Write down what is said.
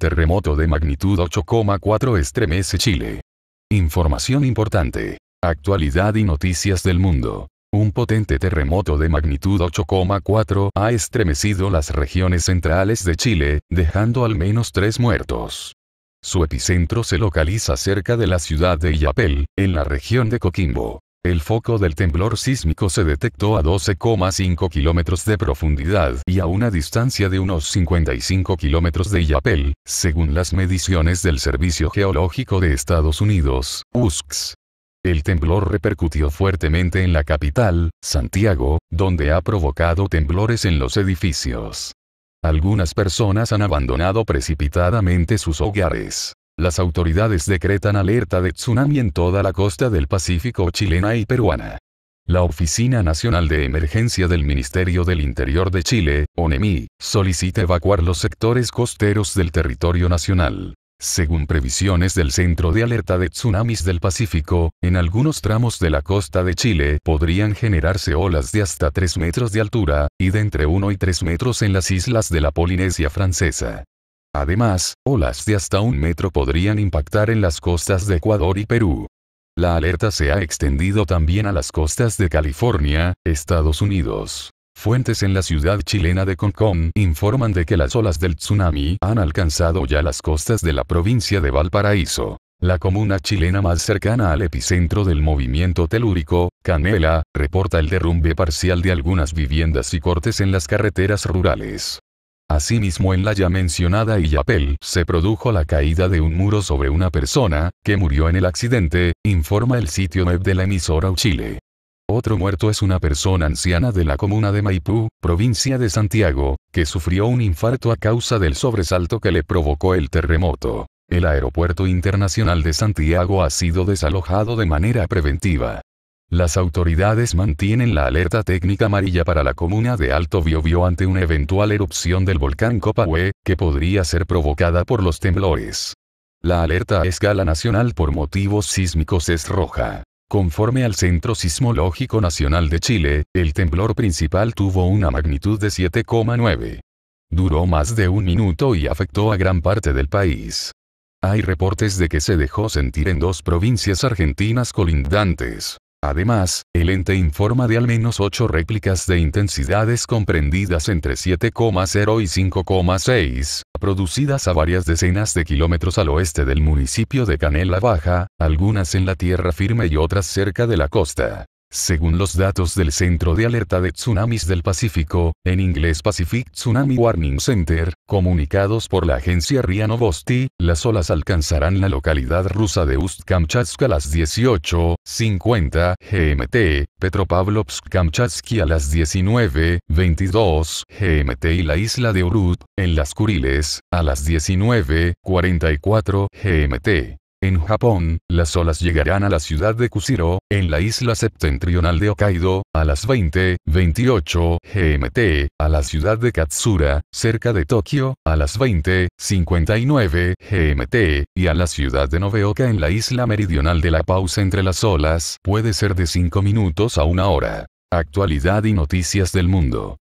terremoto de magnitud 8,4 estremece Chile. Información importante. Actualidad y noticias del mundo. Un potente terremoto de magnitud 8,4 ha estremecido las regiones centrales de Chile, dejando al menos tres muertos. Su epicentro se localiza cerca de la ciudad de Illapel, en la región de Coquimbo. El foco del temblor sísmico se detectó a 12,5 kilómetros de profundidad y a una distancia de unos 55 kilómetros de Yapel, según las mediciones del Servicio Geológico de Estados Unidos, USGS. El temblor repercutió fuertemente en la capital, Santiago, donde ha provocado temblores en los edificios. Algunas personas han abandonado precipitadamente sus hogares las autoridades decretan alerta de tsunami en toda la costa del Pacífico chilena y peruana. La Oficina Nacional de Emergencia del Ministerio del Interior de Chile, ONEMI, solicita evacuar los sectores costeros del territorio nacional. Según previsiones del Centro de Alerta de Tsunamis del Pacífico, en algunos tramos de la costa de Chile podrían generarse olas de hasta 3 metros de altura, y de entre 1 y 3 metros en las islas de la Polinesia Francesa. Además, olas de hasta un metro podrían impactar en las costas de Ecuador y Perú. La alerta se ha extendido también a las costas de California, Estados Unidos. Fuentes en la ciudad chilena de Concón informan de que las olas del tsunami han alcanzado ya las costas de la provincia de Valparaíso. La comuna chilena más cercana al epicentro del movimiento telúrico, Canela, reporta el derrumbe parcial de algunas viviendas y cortes en las carreteras rurales. Asimismo en la ya mencionada Illapel se produjo la caída de un muro sobre una persona, que murió en el accidente, informa el sitio web de la emisora Uchile. Otro muerto es una persona anciana de la comuna de Maipú, provincia de Santiago, que sufrió un infarto a causa del sobresalto que le provocó el terremoto. El aeropuerto internacional de Santiago ha sido desalojado de manera preventiva. Las autoridades mantienen la alerta técnica amarilla para la comuna de Alto Biobío ante una eventual erupción del volcán Copahue, que podría ser provocada por los temblores. La alerta a escala nacional por motivos sísmicos es roja. Conforme al Centro Sismológico Nacional de Chile, el temblor principal tuvo una magnitud de 7,9. Duró más de un minuto y afectó a gran parte del país. Hay reportes de que se dejó sentir en dos provincias argentinas colindantes, Además, el ente informa de al menos ocho réplicas de intensidades comprendidas entre 7,0 y 5,6, producidas a varias decenas de kilómetros al oeste del municipio de Canela Baja, algunas en la tierra firme y otras cerca de la costa. Según los datos del Centro de Alerta de Tsunamis del Pacífico, en inglés Pacific Tsunami Warning Center, comunicados por la agencia RIA las olas alcanzarán la localidad rusa de ust kamchatsk a las 18.50 GMT, Petropavlovsk-Kamchatsky a las 19.22 GMT y la isla de Urut, en las Kuriles, a las 19.44 GMT. En Japón, las olas llegarán a la ciudad de Kusiro, en la isla septentrional de Hokkaido, a las 20.28 GMT, a la ciudad de Katsura, cerca de Tokio, a las 20.59 GMT, y a la ciudad de Nobeoka en la isla meridional de la pausa entre las olas puede ser de 5 minutos a una hora. Actualidad y noticias del mundo.